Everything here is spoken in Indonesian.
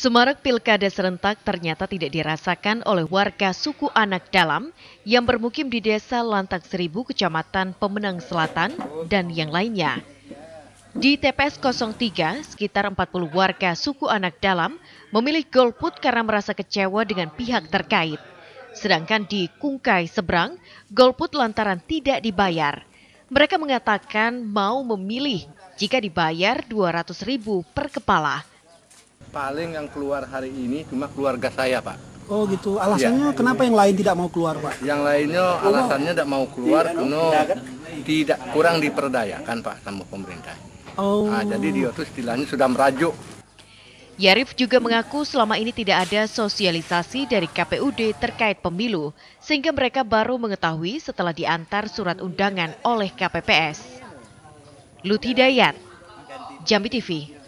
Semarak pilkada serentak ternyata tidak dirasakan oleh warga suku anak dalam yang bermukim di desa Lantak Seribu, Kecamatan Pemenang Selatan, dan yang lainnya. Di TPS 03, sekitar 40 warga suku anak dalam memilih golput karena merasa kecewa dengan pihak terkait. Sedangkan di Kungkai Seberang, golput lantaran tidak dibayar. Mereka mengatakan mau memilih jika dibayar 200 ribu per kepala paling yang keluar hari ini cuma keluarga saya pak Oh gitu. Alasannya ya. kenapa yang lain tidak mau keluar, Pak? Yang lainnya oh. alasannya tidak mau keluar karena tidak kurang diperdayakan, Pak, sama pemerintah. Oh. Nah, jadi dia itu istilahnya sudah merajuk. Yarif juga mengaku selama ini tidak ada sosialisasi dari KPUD terkait pemilu, sehingga mereka baru mengetahui setelah diantar surat undangan oleh KPPS. Lut Hidayat, Jambi TV.